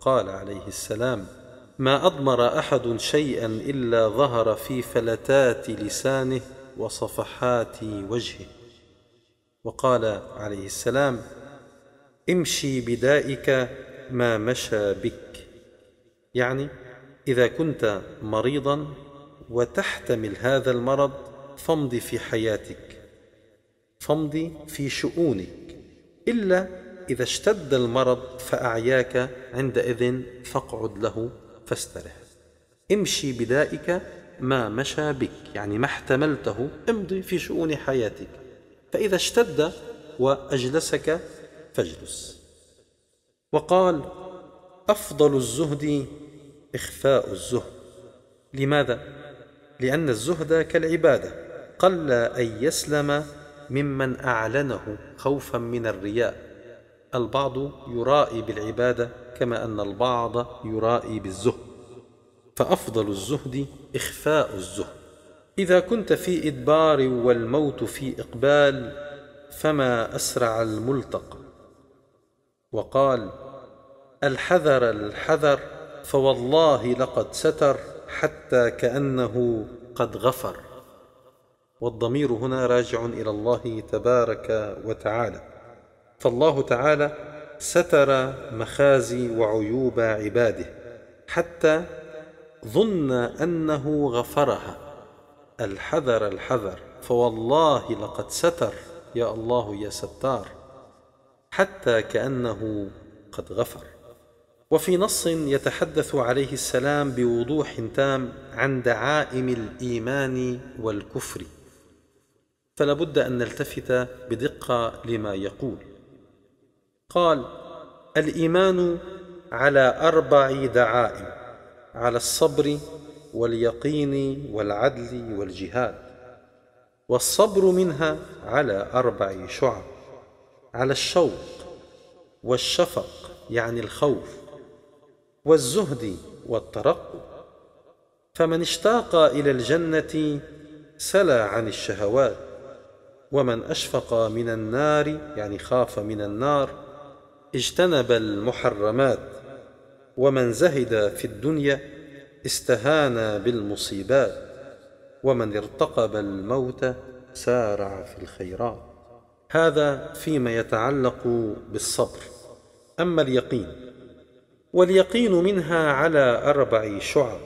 قال عليه السلام ما اضمر احد شيئا الا ظهر في فلتات لسانه وصفحات وجهه وقال عليه السلام امشي بدائك ما مشى بك يعني اذا كنت مريضا وتحتمل هذا المرض فامض في حياتك فامض في شؤونك الا إذا اشتد المرض فأعياك عندئذ فاقعد له فاسترح امشي بدائك ما مشى بك يعني ما احتملته امضي في شؤون حياتك فإذا اشتد وأجلسك فاجلس وقال أفضل الزهد إخفاء الزهد لماذا؟ لأن الزهد كالعبادة قل أن يسلم ممن أعلنه خوفا من الرياء البعض يرائي بالعباده كما ان البعض يرائي بالزهد فافضل الزهد اخفاء الزهد اذا كنت في ادبار والموت في اقبال فما اسرع الملتقى وقال الحذر الحذر فوالله لقد ستر حتى كانه قد غفر والضمير هنا راجع الى الله تبارك وتعالى فالله تعالى ستر مخازي وعيوب عباده حتى ظن انه غفرها الحذر الحذر فوالله لقد ستر يا الله يا ستار حتى كانه قد غفر وفي نص يتحدث عليه السلام بوضوح تام عن دعائم الايمان والكفر فلا بد ان نلتفت بدقه لما يقول قال الايمان على اربع دعائم على الصبر واليقين والعدل والجهاد والصبر منها على اربع شعب على الشوق والشفق يعني الخوف والزهد والترقب فمن اشتاق الى الجنه سلى عن الشهوات ومن اشفق من النار يعني خاف من النار اجتنب المحرمات ومن زهد في الدنيا استهان بالمصيبات ومن ارتقب الموت سارع في الخيرات هذا فيما يتعلق بالصبر اما اليقين واليقين منها على اربع شعب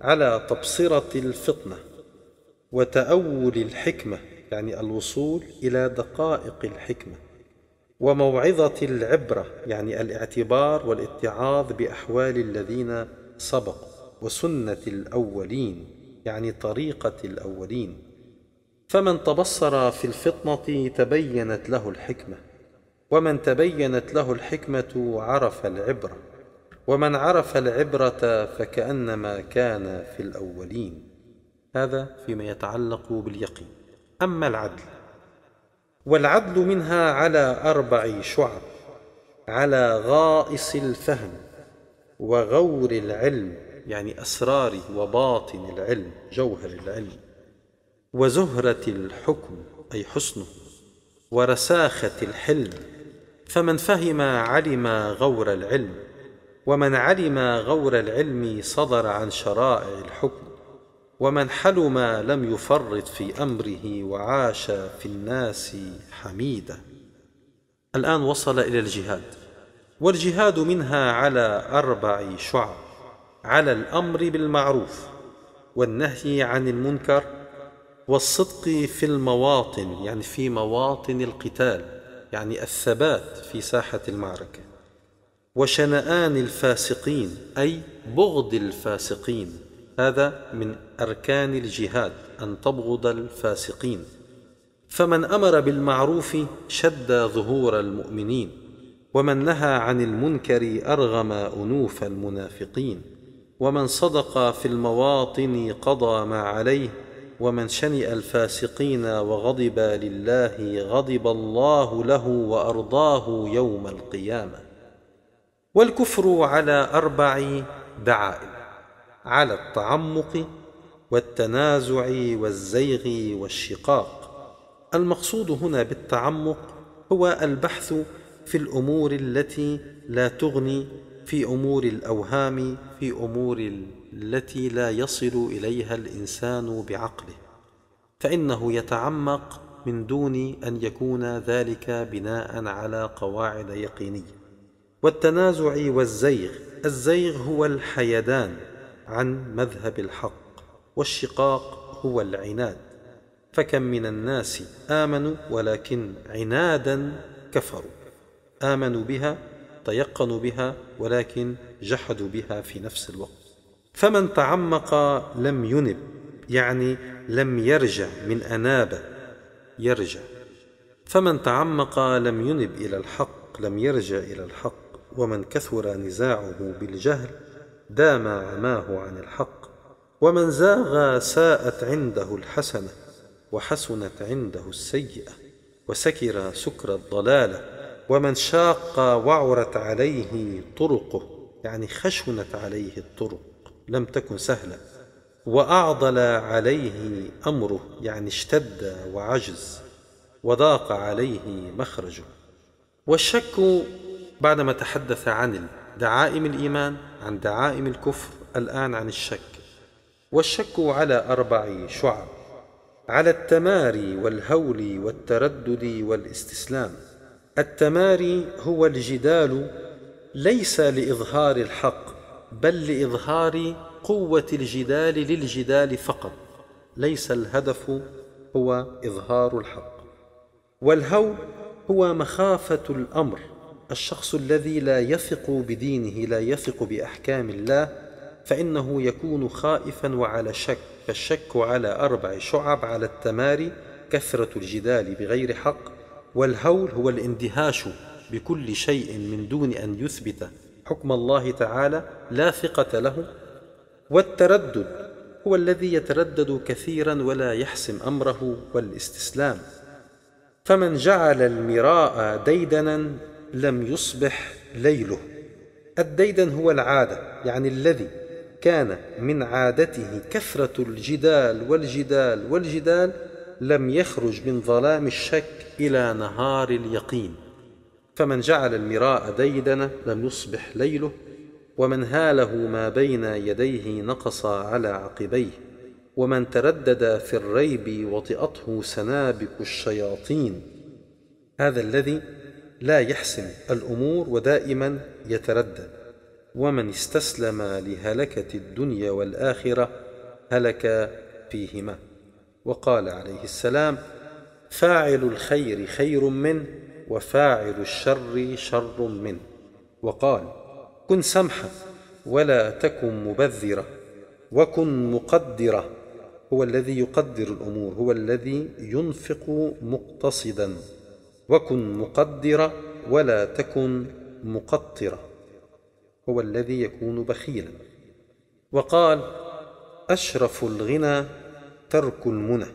على تبصره الفطنه وتاول الحكمه يعني الوصول الى دقائق الحكمه وموعظة العبرة يعني الاعتبار والاتعاظ بأحوال الذين سبقوا وسنة الأولين يعني طريقة الأولين فمن تبصر في الفطنة تبينت له الحكمة ومن تبينت له الحكمة عرف العبرة ومن عرف العبرة فكأنما كان في الأولين هذا فيما يتعلق باليقين أما العدل والعدل منها على اربع شعب على غائص الفهم وغور العلم يعني اسرار وباطن العلم جوهر العلم وزهره الحكم اي حسنه ورساخه الحلم فمن فهم علم غور العلم ومن علم غور العلم صدر عن شرائع الحكم ومن حلم لم يفرط في امره وعاش في الناس حميدا الان وصل الى الجهاد والجهاد منها على اربع شعب على الامر بالمعروف والنهي عن المنكر والصدق في المواطن يعني في مواطن القتال يعني الثبات في ساحه المعركه وشنآن الفاسقين أي بغض الفاسقين هذا من أركان الجهاد أن تبغض الفاسقين فمن أمر بالمعروف شد ظهور المؤمنين ومن نهى عن المنكر أرغم أنوف المنافقين ومن صدق في المواطن قضى ما عليه ومن شنئ الفاسقين وغضب لله غضب الله له وارضاه يوم القيامه والكفر على اربع دعائم على التعمق والتنازع والزيغ والشقاق المقصود هنا بالتعمق هو البحث في الامور التي لا تغني في امور الاوهام في امور التي لا يصل اليها الانسان بعقله فانه يتعمق من دون ان يكون ذلك بناء على قواعد يقينيه والتنازع والزيغ الزيغ هو الحيدان عن مذهب الحق والشقاق هو العناد فكم من الناس امنوا ولكن عنادا كفروا امنوا بها تيقنوا بها ولكن جحدوا بها في نفس الوقت فمن تعمق لم ينب يعني لم يرجع من انابه يرجع فمن تعمق لم ينب الى الحق لم يرجع الى الحق ومن كثر نزاعه بالجهل دام عماه عن الحق ومن زاغ ساءت عنده الحسنه وحسنت عنده السيئه وسكر سكر الضلاله ومن شاق وعرت عليه طرقه يعني خشنت عليه الطرق لم تكن سهله واعضل عليه امره يعني اشتد وعجز وضاق عليه مخرجه والشك بعدما تحدث عن دعائم الإيمان عن دعائم الكفر الآن عن الشك والشك على أربع شعب على التماري والهول والتردد والاستسلام التماري هو الجدال ليس لإظهار الحق بل لإظهار قوة الجدال للجدال فقط ليس الهدف هو إظهار الحق والهول هو مخافة الأمر الشخص الذي لا يثق بدينه لا يثق باحكام الله فانه يكون خائفا وعلى شك فالشك على اربع شعب على التماري كثره الجدال بغير حق والهول هو الاندهاش بكل شيء من دون ان يثبت حكم الله تعالى لا ثقه له والتردد هو الذي يتردد كثيرا ولا يحسم امره والاستسلام فمن جعل المراء ديدنا لم يصبح ليله الديدن هو العادة يعني الذي كان من عادته كثرة الجدال والجدال والجدال لم يخرج من ظلام الشك إلى نهار اليقين فمن جعل المراء ديدن لم يصبح ليله ومن هاله ما بين يديه نقص على عقبيه ومن تردد في الريب وطئته سنابك الشياطين هذا الذي لا يحسم الامور ودائما يتردد ومن استسلم لهلكه الدنيا والاخره هلك فيهما وقال عليه السلام فاعل الخير خير منه وفاعل الشر شر منه وقال كن سمحا ولا تكن مبذره وكن مقدره هو الذي يقدر الامور هو الذي ينفق مقتصدا وكن مقدرة ولا تكن مقطرة هو الذي يكون بخيلا وقال أشرف الغنى ترك المنى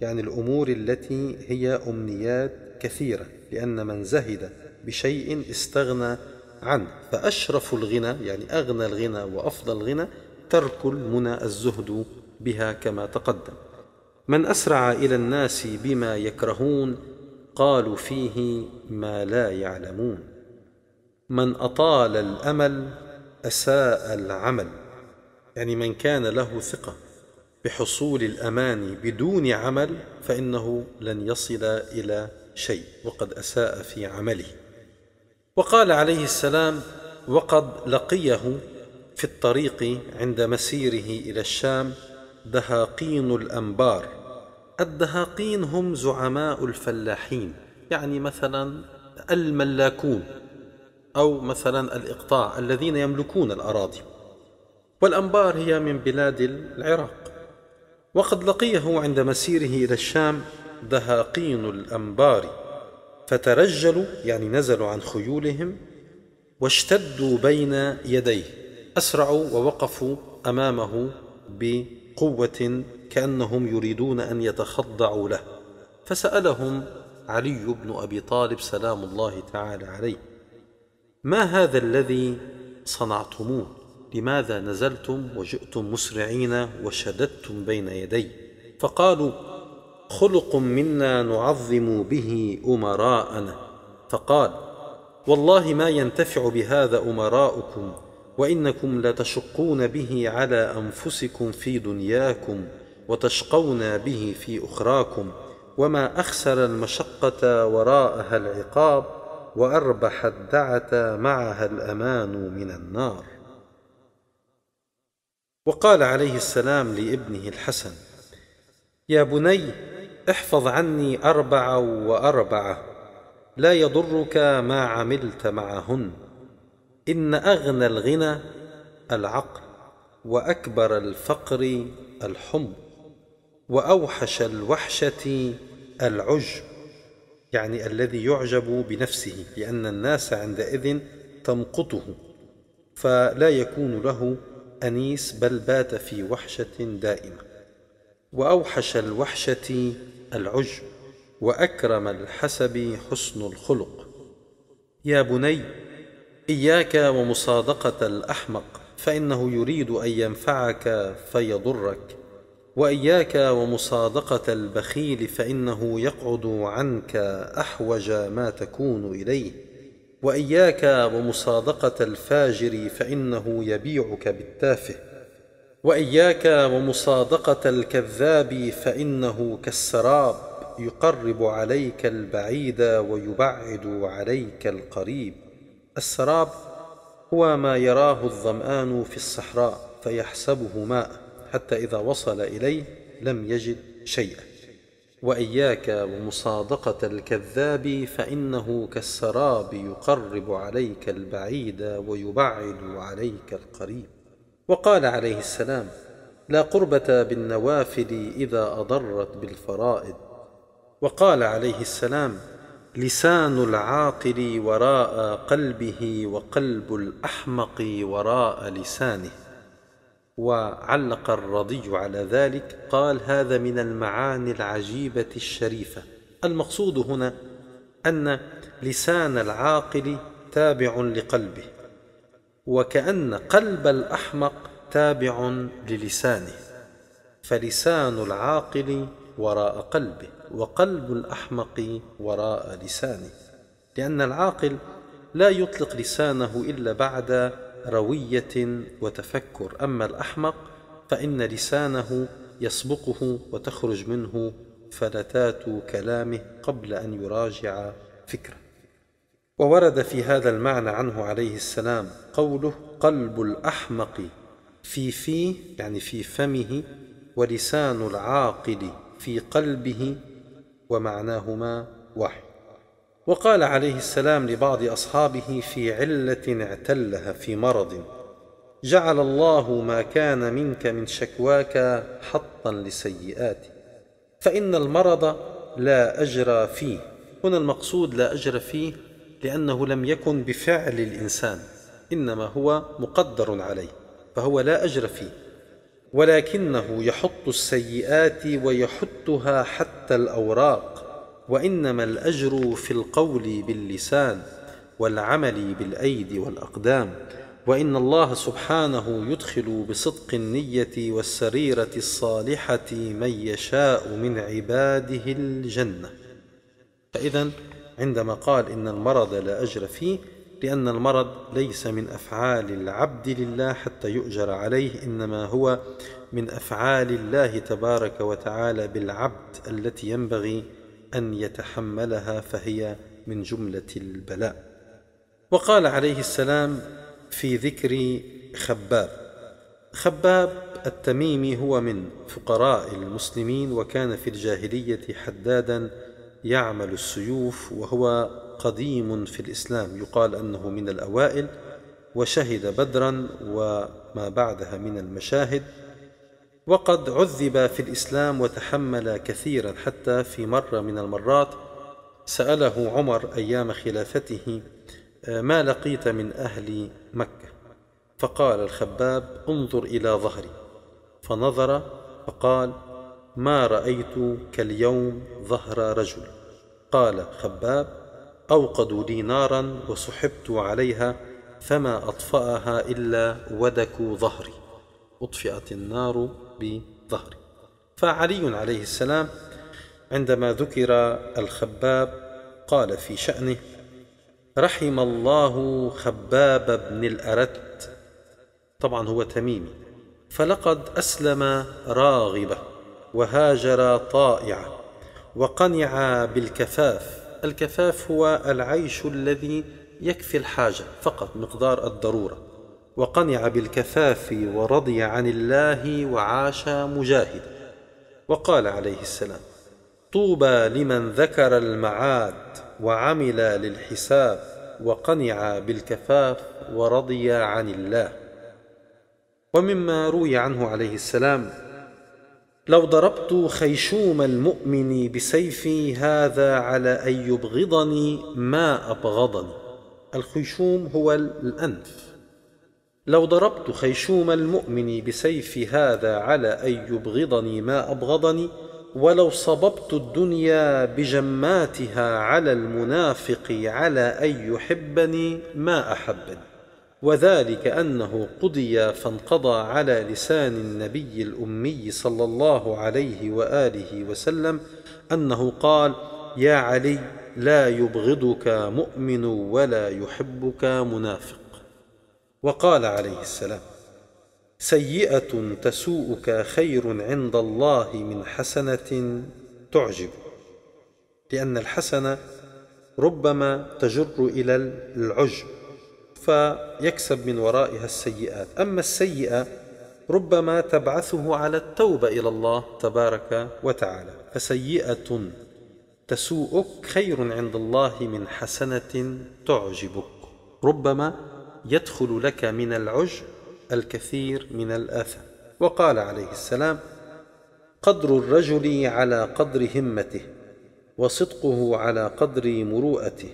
يعني الأمور التي هي أمنيات كثيرة لأن من زهد بشيء استغنى عنه فأشرف الغنى يعني أغنى الغنى وأفضل الغنى ترك المنى الزهد بها كما تقدم من أسرع إلى الناس بما يكرهون قالوا فيه ما لا يعلمون من اطال الامل اساء العمل يعني من كان له ثقه بحصول الامان بدون عمل فانه لن يصل الى شيء وقد اساء في عمله وقال عليه السلام وقد لقيه في الطريق عند مسيره الى الشام دهاقين الانبار الدهاقين هم زعماء الفلاحين يعني مثلا الملاكون أو مثلا الإقطاع الذين يملكون الأراضي والأنبار هي من بلاد العراق وقد لقيه عند مسيره إلى الشام دهاقين الأنبار فترجلوا يعني نزلوا عن خيولهم واشتدوا بين يديه أسرعوا ووقفوا أمامه ب قوه كانهم يريدون ان يتخضعوا له فسالهم علي بن ابي طالب سلام الله تعالى عليه ما هذا الذي صنعتموه لماذا نزلتم وجئتم مسرعين وشددتم بين يدي فقالوا خلق منا نعظم به امراءنا فقال والله ما ينتفع بهذا امراؤكم وانكم لتشقون به على انفسكم في دنياكم وتشقون به في اخراكم وما اخسر المشقه وراءها العقاب واربح الدعه معها الامان من النار وقال عليه السلام لابنه الحسن يا بني احفظ عني اربعا واربعه لا يضرك ما عملت معهن إن أغنى الغنى العقل وأكبر الفقر الحمق وأوحش الوحشة العجب يعني الذي يعجب بنفسه لأن الناس عندئذ تمقطه فلا يكون له أنيس بل بات في وحشة دائمة وأوحش الوحشة العجب وأكرم الحسب حسن الخلق يا بني اياك ومصادقه الاحمق فانه يريد ان ينفعك فيضرك واياك ومصادقه البخيل فانه يقعد عنك احوج ما تكون اليه واياك ومصادقه الفاجر فانه يبيعك بالتافه واياك ومصادقه الكذاب فانه كالسراب يقرب عليك البعيد ويبعد عليك القريب السراب هو ما يراه الظمآن في الصحراء فيحسبه ماء حتى إذا وصل إليه لم يجد شيئا وإياك ومصادقة الكذاب فإنه كالسراب يقرب عليك البعيد ويبعد عليك القريب وقال عليه السلام لا قربة بالنوافل إذا أضرت بالفرائض وقال عليه السلام لسان العاقل وراء قلبه وقلب الاحمق وراء لسانه وعلق الرضي على ذلك قال هذا من المعاني العجيبه الشريفه المقصود هنا ان لسان العاقل تابع لقلبه وكان قلب الاحمق تابع للسانه فلسان العاقل وراء قلبه وقلب الأحمق وراء لسانه لأن العاقل لا يطلق لسانه إلا بعد روية وتفكر أما الأحمق فإن لسانه يسبقه وتخرج منه فلتات كلامه قبل أن يراجع فكره وورد في هذا المعنى عنه عليه السلام قوله قلب الأحمق في فيه يعني في فمه ولسان العاقل في قلبه ومعناهما وحي وقال عليه السلام لبعض اصحابه في عله اعتلها في مرض جعل الله ما كان منك من شكواك حطا لسيئاتك فان المرض لا اجر فيه هنا المقصود لا اجر فيه لانه لم يكن بفعل الانسان انما هو مقدر عليه فهو لا اجر فيه ولكنه يحط السيئات ويحطها حتى الاوراق وانما الاجر في القول باللسان والعمل بالايدي والاقدام وان الله سبحانه يدخل بصدق النيه والسريره الصالحه من يشاء من عباده الجنه فاذا عندما قال ان المرض لا اجر فيه لأن المرض ليس من أفعال العبد لله حتى يؤجر عليه إنما هو من أفعال الله تبارك وتعالى بالعبد التي ينبغي أن يتحملها فهي من جملة البلاء وقال عليه السلام في ذكر خباب خباب التميمي هو من فقراء المسلمين وكان في الجاهلية حدادا يعمل السيوف وهو قديم في الإسلام يقال أنه من الأوائل وشهد بدرا وما بعدها من المشاهد وقد عذب في الإسلام وتحمل كثيرا حتى في مرة من المرات سأله عمر أيام خلافته آه، ما لقيت من أهل مكة فقال الخباب انظر إلى ظهري فنظر فقال ما رأيت كاليوم ظهر رجل قال خباب أوقدوا دينارا وسحبت عليها فما أطفأها إلا ودكوا ظهري أطفئت النار بظهري فعلي عليه السلام عندما ذكر الخباب قال في شأنه رحم الله خباب بن الأرت طبعا هو تميمي فلقد أسلم راغبة وهاجر طائعة وقنع بالكفاف الكفاف هو العيش الذي يكفي الحاجة فقط مقدار الضرورة وقنع بالكفاف ورضي عن الله وعاش مجاهدا وقال عليه السلام طوبى لمن ذكر المعاد وعمل للحساب وقنع بالكفاف ورضي عن الله ومما روي عنه عليه السلام لو ضربت خيشوم المؤمن بسيفي هذا على أن يبغضني ما أبغضني الخيشوم هو الأنف لو ضربت خيشوم المؤمن بسيفي هذا على أن يبغضني ما أبغضني ولو صببت الدنيا بجماتها على المنافق على أن يحبني ما أحبني وذلك انه قضي فانقضى على لسان النبي الامي صلى الله عليه واله وسلم انه قال يا علي لا يبغضك مؤمن ولا يحبك منافق وقال عليه السلام سيئه تسوءك خير عند الله من حسنه تعجب لان الحسنه ربما تجر الى العجب فيكسب من ورائها السيئات أما السيئة ربما تبعثه على التوبة إلى الله تبارك وتعالى فسيئة تسوءك خير عند الله من حسنة تعجبك ربما يدخل لك من العجب الكثير من الآثم وقال عليه السلام قدر الرجل على قدر همته وصدقه على قدر مروءته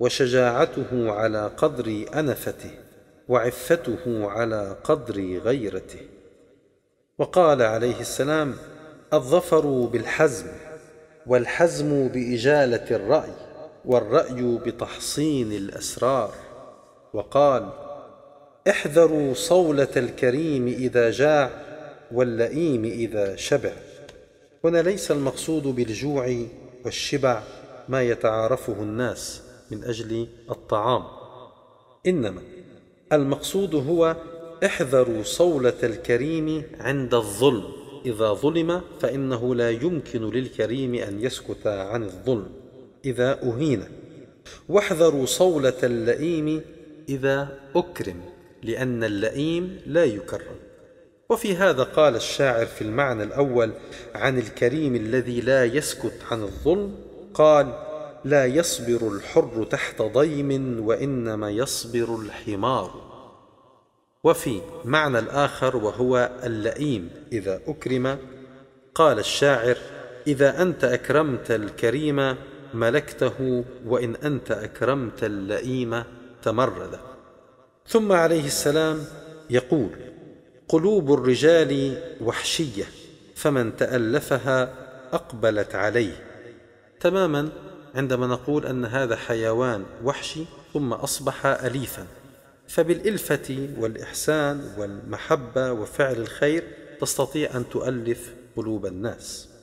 وشجاعته على قدر انفته وعفته على قدر غيرته وقال عليه السلام الظفر بالحزم والحزم باجاله الراي والراي بتحصين الاسرار وقال احذروا صوله الكريم اذا جاع واللئيم اذا شبع هنا ليس المقصود بالجوع والشبع ما يتعارفه الناس من أجل الطعام إنما المقصود هو احذروا صولة الكريم عند الظلم إذا ظلم فإنه لا يمكن للكريم أن يسكت عن الظلم إذا أهين واحذروا صولة اللئيم إذا أكرم لأن اللئيم لا يكرم وفي هذا قال الشاعر في المعنى الأول عن الكريم الذي لا يسكت عن الظلم قال لا يصبر الحر تحت ضيم وانما يصبر الحمار وفي معنى الاخر وهو اللئيم اذا اكرم قال الشاعر اذا انت اكرمت الكريم ملكته وان انت اكرمت اللئيم تمرد ثم عليه السلام يقول قلوب الرجال وحشيه فمن تالفها اقبلت عليه تماما عندما نقول أن هذا حيوان وحشي ثم أصبح أليفا فبالإلفة والإحسان والمحبة وفعل الخير تستطيع أن تؤلف قلوب الناس